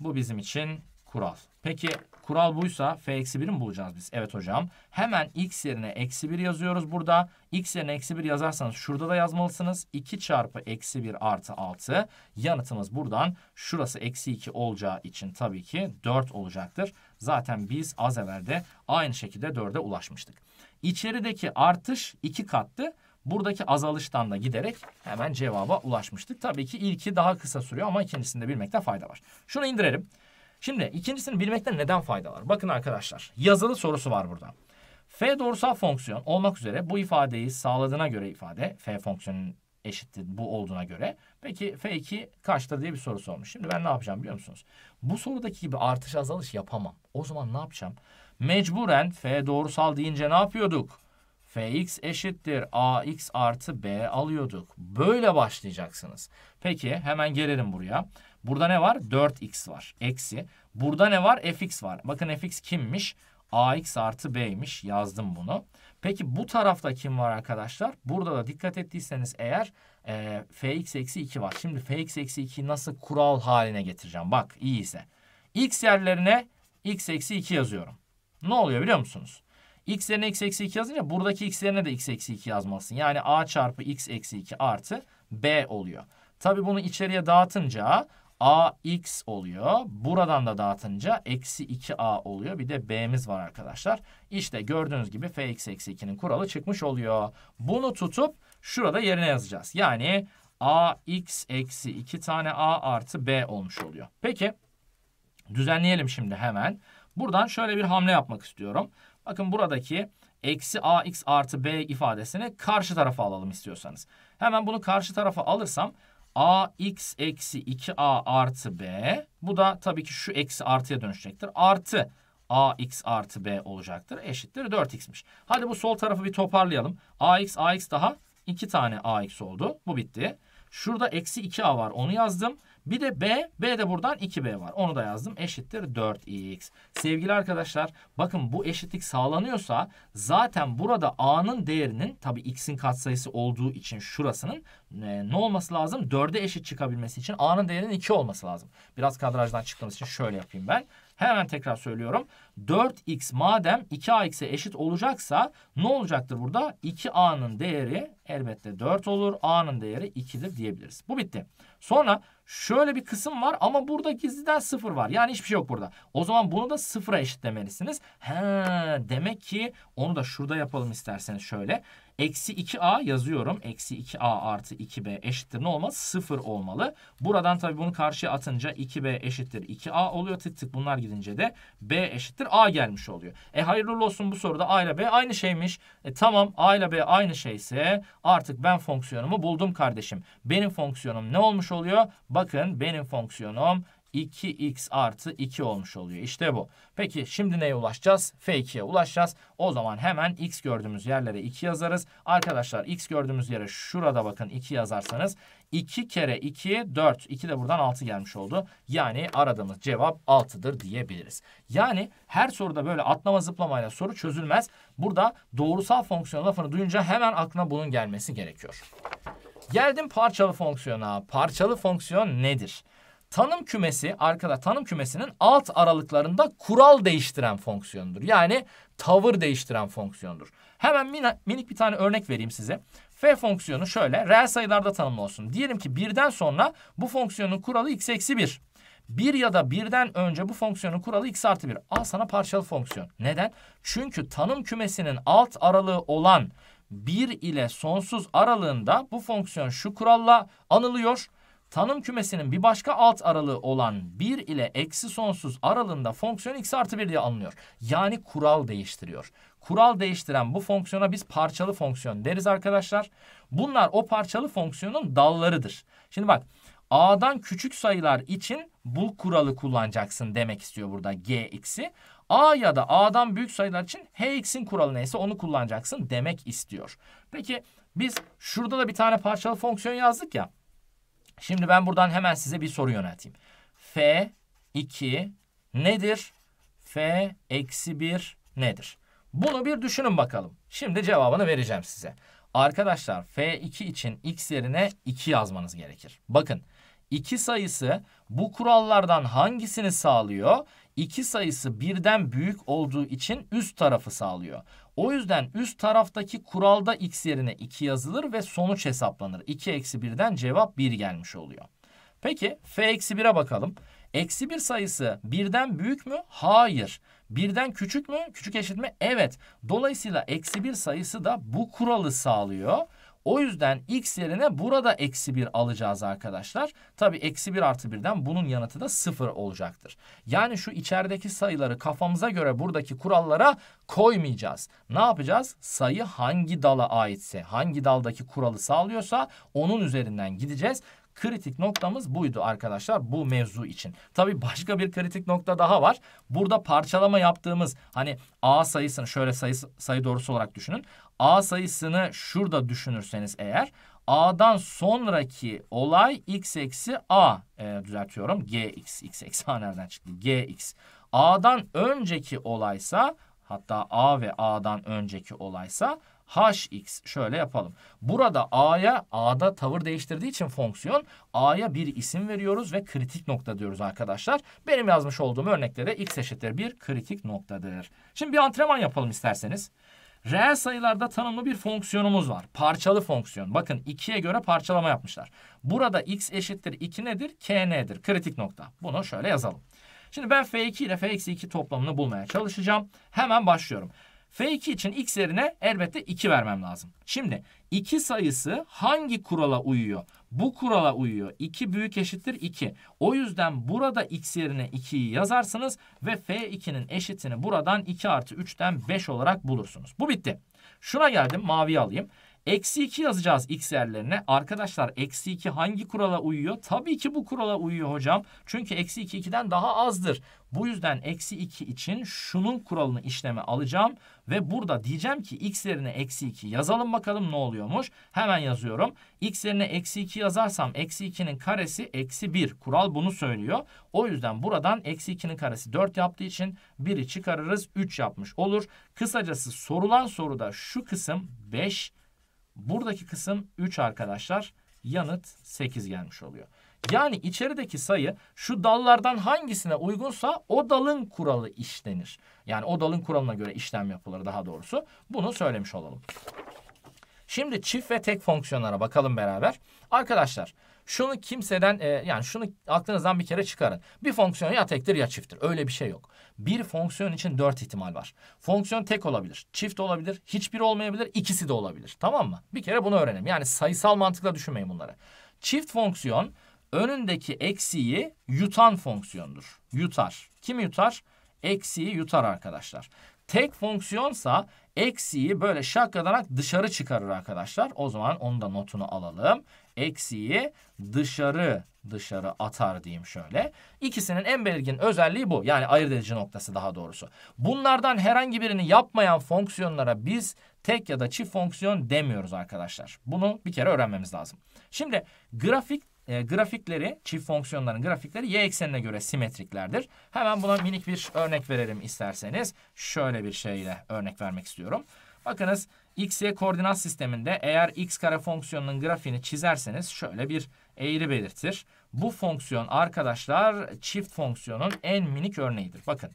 Bu bizim için kural. Peki kural buysa f eksi 1'i mi bulacağız biz? Evet hocam. Hemen x yerine eksi 1 yazıyoruz burada. x yerine eksi 1 yazarsanız şurada da yazmalısınız. 2 çarpı eksi 1 artı 6. Yanıtımız buradan şurası eksi 2 olacağı için tabii ki 4 olacaktır. Zaten biz az evvel de aynı şekilde 4'e ulaşmıştık. İçerideki artış 2 kattı. Buradaki azalıştan da giderek hemen cevaba ulaşmıştık. Tabii ki ilki daha kısa sürüyor ama ikincisini de bilmekte fayda var. Şunu indirelim. Şimdi ikincisini bilmekte neden fayda var? Bakın arkadaşlar yazılı sorusu var burada. F doğrusal fonksiyon olmak üzere bu ifadeyi sağladığına göre ifade F fonksiyonun eşittir bu olduğuna göre. Peki F2 kaçtır diye bir soru sormuş. Şimdi ben ne yapacağım biliyor musunuz? Bu sorudaki gibi artış azalış yapamam. O zaman ne yapacağım? Mecburen F doğrusal deyince ne yapıyorduk? Fx eşittir ax artı b alıyorduk. Böyle başlayacaksınız. Peki hemen gelelim buraya. Burada ne var? 4x var. Eksi. Burada ne var? fx var. Bakın fx kimmiş? ax artı b'ymiş. Yazdım bunu. Peki bu tarafta kim var arkadaşlar? Burada da dikkat ettiyseniz eğer e, fx eksi 2 var. Şimdi fx eksi 2'yi nasıl kural haline getireceğim? Bak iyi ise. x yerlerine x eksi 2 yazıyorum. Ne oluyor biliyor musunuz? x yerine x eksi 2 yazınca buradaki x yerine de x eksi 2 yazmalısın. Yani a çarpı x eksi 2 artı b oluyor. Tabi bunu içeriye dağıtınca a x oluyor. Buradan da dağıtınca eksi 2a oluyor. Bir de b'miz var arkadaşlar. İşte gördüğünüz gibi f x eksi 2'nin kuralı çıkmış oluyor. Bunu tutup şurada yerine yazacağız. Yani a x eksi 2 tane a artı b olmuş oluyor. Peki düzenleyelim şimdi hemen. Buradan şöyle bir hamle yapmak istiyorum. Bakın buradaki eksi ax artı b ifadesini karşı tarafa alalım istiyorsanız. Hemen bunu karşı tarafa alırsam ax eksi 2a artı b bu da tabii ki şu eksi artıya dönüşecektir. Artı ax artı b olacaktır. Eşittir 4x'miş. Hadi bu sol tarafı bir toparlayalım. ax ax daha 2 tane ax oldu. Bu bitti. Şurada eksi 2a var onu yazdım. Bir de B. B de buradan 2B var. Onu da yazdım. Eşittir 4X. Sevgili arkadaşlar bakın bu eşitlik sağlanıyorsa zaten burada A'nın değerinin tabi X'in katsayısı olduğu için şurasının e, ne olması lazım? 4'e eşit çıkabilmesi için A'nın değerinin 2 olması lazım. Biraz kadrajdan çıktığımız için şöyle yapayım ben. Hemen tekrar söylüyorum. 4x madem 2ax'e eşit olacaksa ne olacaktır burada? 2a'nın değeri elbette 4 olur. a'nın değeri 2'dir diyebiliriz. Bu bitti. Sonra şöyle bir kısım var ama burada gizliden 0 var. Yani hiçbir şey yok burada. O zaman bunu da 0'a eşitlemelisiniz. He, demek ki onu da şurada yapalım isterseniz şöyle. Şöyle. Eksi 2a yazıyorum. Eksi 2a artı 2b eşittir ne olmaz? 0 olmalı. Buradan tabii bunu karşıya atınca 2b eşittir 2a oluyor. Tık tık bunlar gidince de b eşittir a gelmiş oluyor. E hayırlı olsun bu soruda a ile b aynı şeymiş. E tamam a ile b aynı şeyse artık ben fonksiyonumu buldum kardeşim. Benim fonksiyonum ne olmuş oluyor? Bakın benim fonksiyonum 2x artı 2 olmuş oluyor. İşte bu. Peki şimdi neye ulaşacağız? F2'ye ulaşacağız. O zaman hemen x gördüğümüz yerlere 2 yazarız. Arkadaşlar x gördüğümüz yere şurada bakın 2 yazarsanız 2 kere 2 4. 2 de buradan 6 gelmiş oldu. Yani aradığımız cevap 6'dır diyebiliriz. Yani her soruda böyle atlama zıplamayla soru çözülmez. Burada doğrusal fonksiyon lafını duyunca hemen aklına bunun gelmesi gerekiyor. Geldim parçalı fonksiyona. Parçalı fonksiyon nedir? Tanım kümesi arkada tanım kümesinin alt aralıklarında kural değiştiren fonksiyondur. Yani tavır değiştiren fonksiyondur. Hemen mina, minik bir tane örnek vereyim size. F fonksiyonu şöyle reel sayılarda tanımlı olsun. Diyelim ki birden sonra bu fonksiyonun kuralı x eksi 1. 1 ya da birden önce bu fonksiyonun kuralı x artı 1. Al sana parçalı fonksiyon. Neden? Çünkü tanım kümesinin alt aralığı olan 1 ile sonsuz aralığında bu fonksiyon şu kuralla anılıyor tanım kümesinin bir başka alt aralığı olan 1 ile eksi sonsuz aralığında fonksiyon x artı 1 diye alınıyor. Yani kural değiştiriyor. Kural değiştiren bu fonksiyona biz parçalı fonksiyon deriz arkadaşlar. Bunlar o parçalı fonksiyonun dallarıdır. Şimdi bak a'dan küçük sayılar için bu kuralı kullanacaksın demek istiyor burada gx'i. A ya da A'dan büyük sayılar için Hx'in kuralı neyse onu kullanacaksın demek istiyor. Peki biz şurada da bir tane parçalı fonksiyon yazdık ya. Şimdi ben buradan hemen size bir soru yönelteyim. F 2 nedir? F eksi 1 nedir? Bunu bir düşünün bakalım. Şimdi cevabını vereceğim size. Arkadaşlar F2 için x yerine 2 yazmanız gerekir. Bakın 2 sayısı bu kurallardan hangisini sağlıyor? 2 sayısı birden büyük olduğu için üst tarafı sağlıyor. O yüzden üst taraftaki kuralda x yerine 2 yazılır ve sonuç hesaplanır. 2 eksi 1'den cevap 1 gelmiş oluyor. Peki f eksi 1'e bakalım. Eksi 1 sayısı 1'den büyük mü? Hayır. 1'den küçük mü? Küçük eşit mi? Evet. Dolayısıyla eksi 1 sayısı da bu kuralı sağlıyor. O yüzden x yerine burada eksi 1 alacağız arkadaşlar. Tabi eksi 1 artı 1'den bunun yanıtı da 0 olacaktır. Yani şu içerideki sayıları kafamıza göre buradaki kurallara koymayacağız. Ne yapacağız? Sayı hangi dala aitse, hangi daldaki kuralı sağlıyorsa onun üzerinden gideceğiz. Kritik noktamız buydu arkadaşlar bu mevzu için. Tabi başka bir kritik nokta daha var. Burada parçalama yaptığımız hani A sayısını şöyle sayısı, sayı doğrusu olarak düşünün. A sayısını şurada düşünürseniz eğer A'dan sonraki olay x eksi A e, düzeltiyorum. Gx, x eksi A nereden çıktı? Gx. A'dan önceki olaysa hatta A ve A'dan önceki olaysa hx şöyle yapalım. Burada a'ya a'da tavır değiştirdiği için fonksiyon a'ya bir isim veriyoruz ve kritik nokta diyoruz arkadaşlar. Benim yazmış olduğum örnekte de x eşittir bir kritik noktadır. Şimdi bir antrenman yapalım isterseniz. Reel sayılarda tanımlı bir fonksiyonumuz var. Parçalı fonksiyon. Bakın 2'ye göre parçalama yapmışlar. Burada x eşittir 2 nedir? k nedir? Kritik nokta. Bunu şöyle yazalım. Şimdi ben f2 ile f-2 toplamını bulmaya çalışacağım. Hemen başlıyorum. F2 için x yerine elbette 2 vermem lazım. Şimdi 2 sayısı hangi kurala uyuyor? Bu kurala uyuyor. 2 büyük eşittir 2. O yüzden burada x yerine 2'yi yazarsınız ve F2'nin eşitini buradan 2 artı 3'ten 5 olarak bulursunuz. Bu bitti. Şuna geldim mavi alayım. Eksi 2 yazacağız x yerlerine. Arkadaşlar eksi 2 hangi kurala uyuyor? Tabii ki bu kurala uyuyor hocam. Çünkü eksi 2 2'den daha azdır. Bu yüzden eksi 2 için şunun kuralını işleme alacağım. Ve burada diyeceğim ki x yerine eksi 2 yazalım bakalım ne oluyormuş. Hemen yazıyorum. x yerine eksi 2 yazarsam eksi 2'nin karesi eksi 1. Kural bunu söylüyor. O yüzden buradan eksi 2'nin karesi 4 yaptığı için 1'i çıkarırız 3 yapmış olur. Kısacası sorulan soruda şu kısım 5. Buradaki kısım 3 arkadaşlar. Yanıt 8 gelmiş oluyor. Yani içerideki sayı şu dallardan hangisine uygunsa o dalın kuralı işlenir. Yani o dalın kuralına göre işlem yapılır daha doğrusu. Bunu söylemiş olalım. Şimdi çift ve tek fonksiyonlara bakalım beraber. Arkadaşlar şunu kimseden e, yani şunu aklınızdan bir kere çıkarın. Bir fonksiyon ya tektir ya çifttir. Öyle bir şey yok. Bir fonksiyon için dört ihtimal var. Fonksiyon tek olabilir, çift olabilir, hiçbir olmayabilir, ikisi de olabilir. Tamam mı? Bir kere bunu öğrenelim. Yani sayısal mantıkla düşünmeyin bunları. Çift fonksiyon önündeki eksiği yutan fonksiyondur. Yutar. Kim yutar? Eksiği yutar arkadaşlar. Tek fonksiyonsa eksiği böyle şakadanak dışarı çıkarır arkadaşlar. O zaman onun da notunu alalım. Eksiği dışarı dışarı atar diyeyim şöyle. İkisinin en belirgin özelliği bu. Yani ayırt edici noktası daha doğrusu. Bunlardan herhangi birini yapmayan fonksiyonlara biz tek ya da çift fonksiyon demiyoruz arkadaşlar. Bunu bir kere öğrenmemiz lazım. Şimdi grafik e, grafikleri, çift fonksiyonların grafikleri y eksenine göre simetriklerdir. Hemen buna minik bir örnek verelim isterseniz. Şöyle bir şeyle örnek vermek istiyorum. Bakınız x-y koordinat sisteminde eğer x kare fonksiyonunun grafiğini çizerseniz şöyle bir eğri belirtir. Bu fonksiyon arkadaşlar çift fonksiyonun en minik örneğidir. Bakın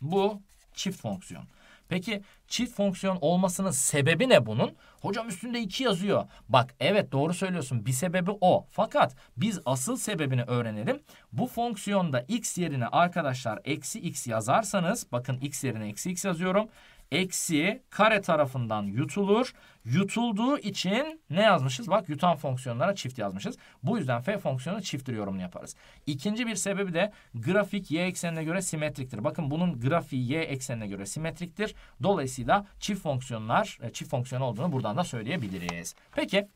bu çift fonksiyon. Peki çift fonksiyon olmasının sebebi ne bunun? Hocam üstünde 2 yazıyor. Bak evet doğru söylüyorsun bir sebebi o. Fakat biz asıl sebebini öğrenelim. Bu fonksiyonda x yerine arkadaşlar eksi x yazarsanız bakın x yerine eksi x yazıyorum eksi kare tarafından yutulur. Yutulduğu için ne yazmışız? Bak yutan fonksiyonlara çift yazmışız. Bu yüzden f fonksiyonu çifttir yorumunu yaparız. İkinci bir sebebi de grafik y eksenine göre simetriktir. Bakın bunun grafiği y eksenine göre simetriktir. Dolayısıyla çift fonksiyonlar e, çift fonksiyon olduğunu buradan da söyleyebiliriz. Peki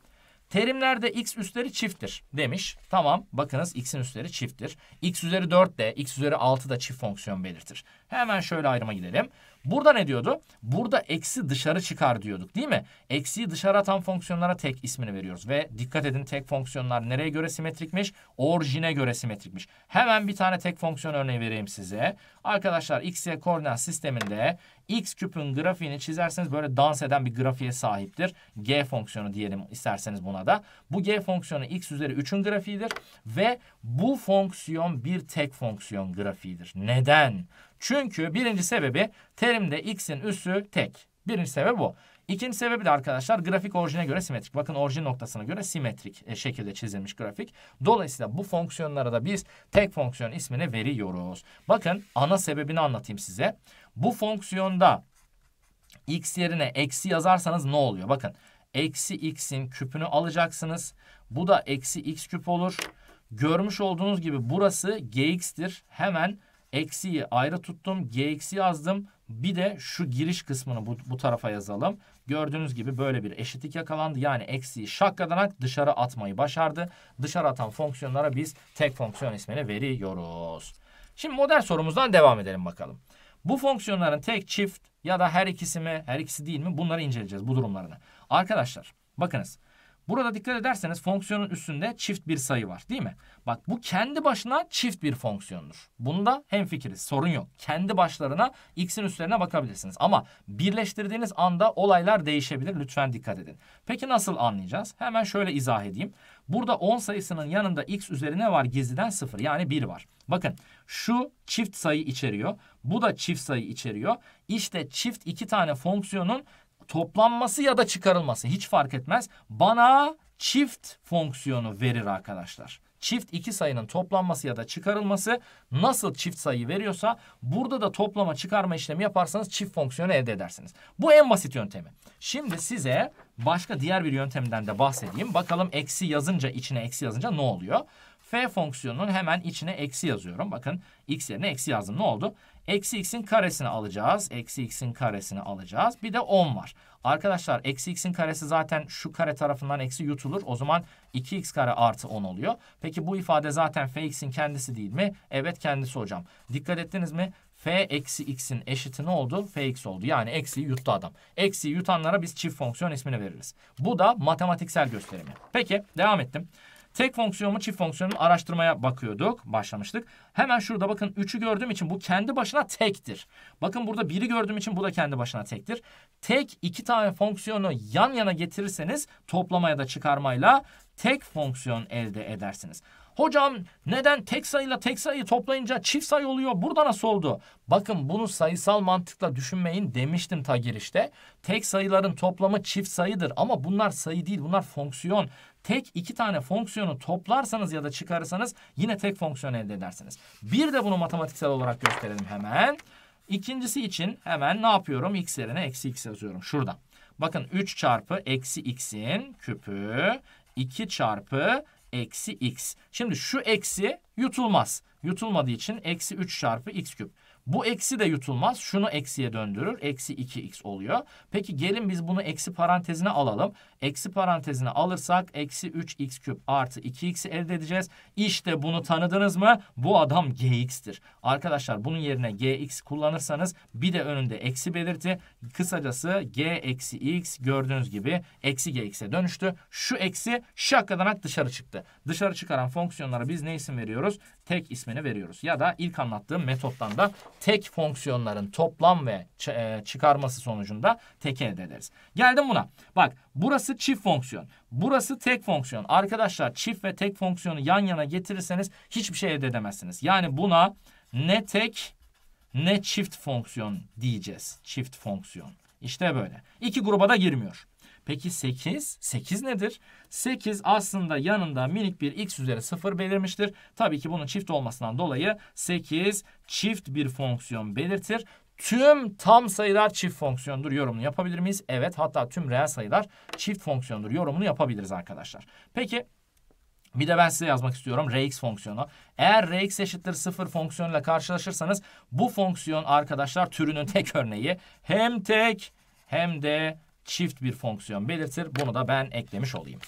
Terimlerde x üstleri çifttir demiş. Tamam bakınız x'in üstleri çifttir. x üzeri 4 de x üzeri 6 da çift fonksiyon belirtir. Hemen şöyle ayrıma gidelim. Burada ne diyordu? Burada eksi dışarı çıkar diyorduk değil mi? Eksiyi dışarı atan fonksiyonlara tek ismini veriyoruz. Ve dikkat edin tek fonksiyonlar nereye göre simetrikmiş? Orijine göre simetrikmiş. Hemen bir tane tek fonksiyon örneği vereyim size. Arkadaşlar x'ye koordinat sisteminde x küpün grafiğini çizerseniz böyle dans eden bir grafiğe sahiptir. G fonksiyonu diyelim isterseniz buna da. Bu g fonksiyonu x üzeri 3'ün grafiğidir ve bu fonksiyon bir tek fonksiyon grafiğidir. Neden? Çünkü birinci sebebi terimde x'in üssü tek. Birinci sebep bu. İkinci sebebi de arkadaşlar grafik orijine göre simetrik. Bakın orijin noktasına göre simetrik e, şekilde çizilmiş grafik. Dolayısıyla bu fonksiyonlara da biz tek fonksiyon ismini veriyoruz. Bakın ana sebebini anlatayım size. Bu fonksiyonda x yerine eksi yazarsanız ne oluyor? Bakın eksi x'in küpünü alacaksınız. Bu da eksi x küp olur. Görmüş olduğunuz gibi burası gx'tir. Hemen eksiyi ayrı tuttum. G eksi yazdım. Bir de şu giriş kısmını bu, bu tarafa yazalım. Gördüğünüz gibi böyle bir eşitlik yakalandı. Yani eksiyi şakkadanak dışarı atmayı başardı. Dışarı atan fonksiyonlara biz tek fonksiyon ismini veriyoruz. Şimdi model sorumuzdan devam edelim bakalım. Bu fonksiyonların tek çift ya da her ikisi mi her ikisi değil mi bunları inceleyeceğiz bu durumlarını. Arkadaşlar bakınız Burada dikkat ederseniz fonksiyonun üstünde çift bir sayı var değil mi? Bak bu kendi başına çift bir fonksiyondur. Bunda hemfikiriz sorun yok. Kendi başlarına x'in üstlerine bakabilirsiniz. Ama birleştirdiğiniz anda olaylar değişebilir lütfen dikkat edin. Peki nasıl anlayacağız? Hemen şöyle izah edeyim. Burada 10 sayısının yanında x üzerine var gizliden 0 yani 1 var. Bakın şu çift sayı içeriyor. Bu da çift sayı içeriyor. İşte çift iki tane fonksiyonun toplanması ya da çıkarılması hiç fark etmez. Bana çift fonksiyonu verir arkadaşlar. Çift iki sayının toplanması ya da çıkarılması nasıl çift sayı veriyorsa burada da toplama çıkarma işlemi yaparsanız çift fonksiyonu elde edersiniz. Bu en basit yöntemi. Şimdi size başka diğer bir yöntemden de bahsedeyim. Bakalım eksi yazınca içine eksi yazınca ne oluyor? F fonksiyonunun hemen içine eksi yazıyorum. Bakın x yerine eksi yazdım. Ne oldu? Eksi x'in karesini alacağız. Eksi x'in karesini alacağız. Bir de 10 var. Arkadaşlar eksi x'in karesi zaten şu kare tarafından eksi yutulur. O zaman 2x kare artı 10 oluyor. Peki bu ifade zaten fx'in kendisi değil mi? Evet kendisi hocam. Dikkat ettiniz mi? f eksi x'in eşiti ne oldu? fx oldu. Yani eksi yuttu adam. Eksi yutanlara biz çift fonksiyon ismini veririz. Bu da matematiksel gösterimi. Peki devam ettim. Tek fonksiyon mu çift fonksiyon mu araştırmaya bakıyorduk. Başlamıştık. Hemen şurada bakın 3'ü gördüğüm için bu kendi başına tektir. Bakın burada 1'i gördüğüm için bu da kendi başına tektir. Tek iki tane fonksiyonu yan yana getirirseniz toplamaya da çıkarmayla tek fonksiyon elde edersiniz. Hocam neden tek sayıyla tek sayıyı toplayınca çift sayı oluyor? Burada nasıl oldu? Bakın bunu sayısal mantıkla düşünmeyin demiştim ta girişte. Tek sayıların toplamı çift sayıdır ama bunlar sayı değil bunlar fonksiyon. Tek iki tane fonksiyonu toplarsanız ya da çıkarırsanız yine tek fonksiyon elde edersiniz. Bir de bunu matematiksel olarak gösterelim hemen. İkincisi için hemen ne yapıyorum? X yerine eksi x yazıyorum şurada. Bakın 3 çarpı eksi x'in küpü 2 çarpı eksi x. Şimdi şu eksi yutulmaz. Yutulmadığı için eksi 3 çarpı x küp. Bu eksi de yutulmaz. Şunu eksiye döndürür. Eksi 2x oluyor. Peki gelin biz bunu eksi parantezine alalım. Eksi parantezine alırsak eksi 3x küp artı 2 x elde edeceğiz. İşte bunu tanıdınız mı? Bu adam gx'tir. Arkadaşlar bunun yerine gx kullanırsanız bir de önünde eksi belirti. Kısacası g eksi x gördüğünüz gibi eksi gx'e dönüştü. Şu eksi şakadanak dışarı çıktı. Dışarı çıkaran fonksiyonlara biz ne isim veriyoruz? Tek ismini veriyoruz. Ya da ilk anlattığım metottan da tek fonksiyonların toplam ve e, çıkarması sonucunda teke elde ederiz. Geldim buna. Bak Burası çift fonksiyon. Burası tek fonksiyon. Arkadaşlar çift ve tek fonksiyonu yan yana getirirseniz hiçbir şey elde edemezsiniz. Yani buna ne tek ne çift fonksiyon diyeceğiz. Çift fonksiyon. İşte böyle. İki gruba da girmiyor. Peki 8? 8 nedir? 8 aslında yanında minik bir x üzeri 0 belirmiştir. Tabii ki bunun çift olmasından dolayı 8 çift bir fonksiyon belirtir. Tüm tam sayılar çift fonksiyondur yorumunu yapabilir miyiz? Evet hatta tüm reel sayılar çift fonksiyondur yorumunu yapabiliriz arkadaşlar. Peki bir de ben size yazmak istiyorum Rx fonksiyonu. Eğer Rx eşittir sıfır fonksiyonuyla karşılaşırsanız bu fonksiyon arkadaşlar türünün tek örneği. Hem tek hem de çift bir fonksiyon belirtir. Bunu da ben eklemiş olayım.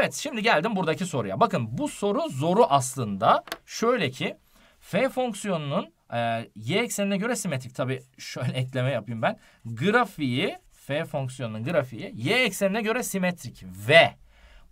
Evet şimdi geldim buradaki soruya. Bakın bu soru zoru aslında şöyle ki f fonksiyonunun ee, y eksenine göre simetrik. tabi şöyle ekleme yapayım ben. Grafiği f fonksiyonunun grafiği y eksenine göre simetrik ve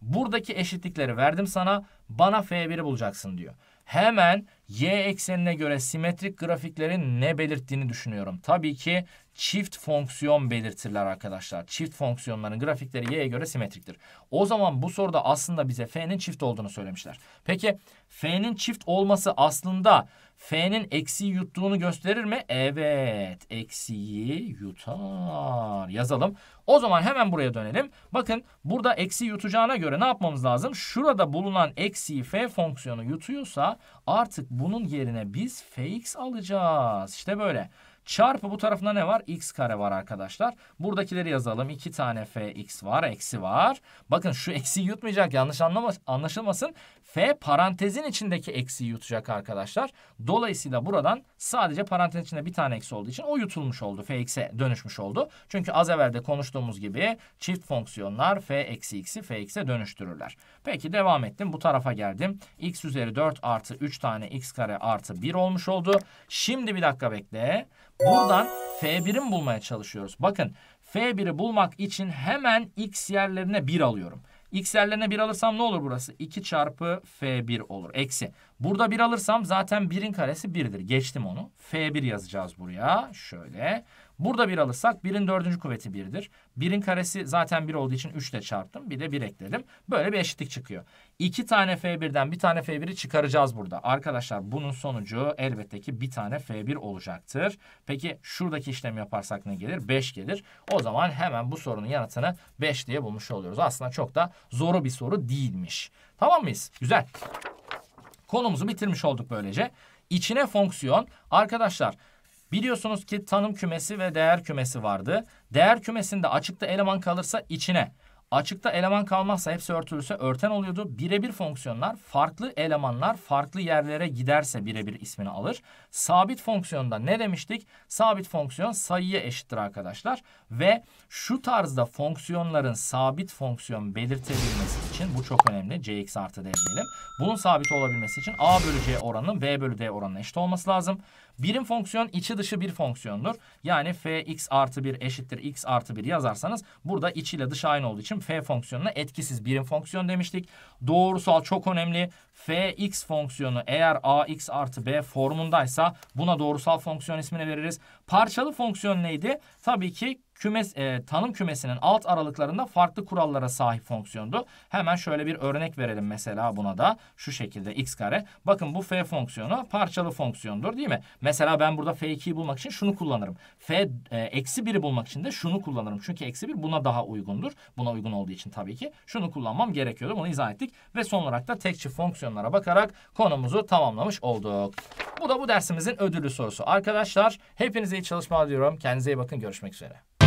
buradaki eşitlikleri verdim sana bana f1'i bulacaksın diyor. Hemen y eksenine göre simetrik grafiklerin ne belirttiğini düşünüyorum. Tabii ki çift fonksiyon belirtirler arkadaşlar. Çift fonksiyonların grafikleri y'ye göre simetriktir. O zaman bu soruda aslında bize f'nin çift olduğunu söylemişler. Peki f'nin çift olması aslında F'nin eksiği yuttuğunu gösterir mi? Evet. Eksiği yutar. Yazalım. O zaman hemen buraya dönelim. Bakın burada eksi yutacağına göre ne yapmamız lazım? Şurada bulunan eksi f fonksiyonu yutuyorsa artık bunun yerine biz fx alacağız. İşte böyle. Çarpı bu tarafında ne var? X kare var arkadaşlar. Buradakileri yazalım. 2 tane Fx var. Eksi var. Bakın şu eksi yutmayacak. Yanlış anlaşılmasın. F parantezin içindeki eksi yutacak arkadaşlar. Dolayısıyla buradan sadece parantezin içinde bir tane eksi olduğu için o yutulmuş oldu. Fx'e dönüşmüş oldu. Çünkü az evvel de konuştuğumuz gibi çift fonksiyonlar F eksi x'i Fx'e dönüştürürler. Peki devam ettim. Bu tarafa geldim. X üzeri 4 artı 3 tane x kare artı 1 olmuş oldu. Şimdi bir dakika bekle. Buradan f 1im bulmaya çalışıyoruz. Bakın F1'i bulmak için hemen x yerlerine 1 alıyorum. X yerlerine 1 alırsam ne olur burası? 2 çarpı F1 olur. Eksi. Burada 1 alırsam zaten 1'in karesi 1'dir. Geçtim onu. F1 yazacağız buraya. Şöyle. Burada bir alırsak birin dördüncü kuvveti 1'dir. birin karesi zaten bir olduğu için 3 ile çarptım. Bir de bir ekledim. Böyle bir eşitlik çıkıyor. İki tane F1'den bir tane F1'i çıkaracağız burada. Arkadaşlar bunun sonucu elbette ki bir tane F1 olacaktır. Peki şuradaki işlemi yaparsak ne gelir? 5 gelir. O zaman hemen bu sorunun yanıtını 5 diye bulmuş oluyoruz. Aslında çok da zoru bir soru değilmiş. Tamam mıyız? Güzel. Konumuzu bitirmiş olduk böylece. İçine fonksiyon. Arkadaşlar... Biliyorsunuz ki tanım kümesi ve değer kümesi vardı. Değer kümesinde açıkta eleman kalırsa içine, açıkta eleman kalmazsa hepsi örtülürse örten oluyordu. Birebir fonksiyonlar farklı elemanlar farklı yerlere giderse birebir ismini alır. Sabit fonksiyonda ne demiştik? Sabit fonksiyon sayıya eşittir arkadaşlar. Ve şu tarzda fonksiyonların sabit fonksiyon belirtebilmesi için bu çok önemli. Cx artı d diyelim. Bunun sabit olabilmesi için a bölü c oranının b bölü d oranına eşit olması lazım. Birim fonksiyon içi dışı bir fonksiyondur. Yani f x artı 1 eşittir x artı 1 yazarsanız burada iç ile dış aynı olduğu için f fonksiyonuna etkisiz birim fonksiyon demiştik. Doğrusal çok önemli. f x fonksiyonu eğer a x artı b formundaysa buna doğrusal fonksiyon ismini veririz. Parçalı fonksiyon neydi? Tabii ki kümes e, tanım kümesinin alt aralıklarında farklı kurallara sahip fonksiyondu. Hemen şöyle bir örnek verelim mesela buna da şu şekilde x kare. Bakın bu f fonksiyonu parçalı fonksiyondur değil mi? Mesela ben burada f2'yi bulmak için şunu kullanırım. f e, eksi 1'i bulmak için de şunu kullanırım. Çünkü eksi 1 buna daha uygundur. Buna uygun olduğu için tabii ki şunu kullanmam gerekiyordu. Bunu izah ettik ve son olarak da tek çift fonksiyonlara bakarak konumuzu tamamlamış olduk. Bu da bu dersimizin ödülü sorusu. Arkadaşlar hepinize iyi çalışmalar diliyorum. Kendinize iyi bakın. Görüşmek üzere.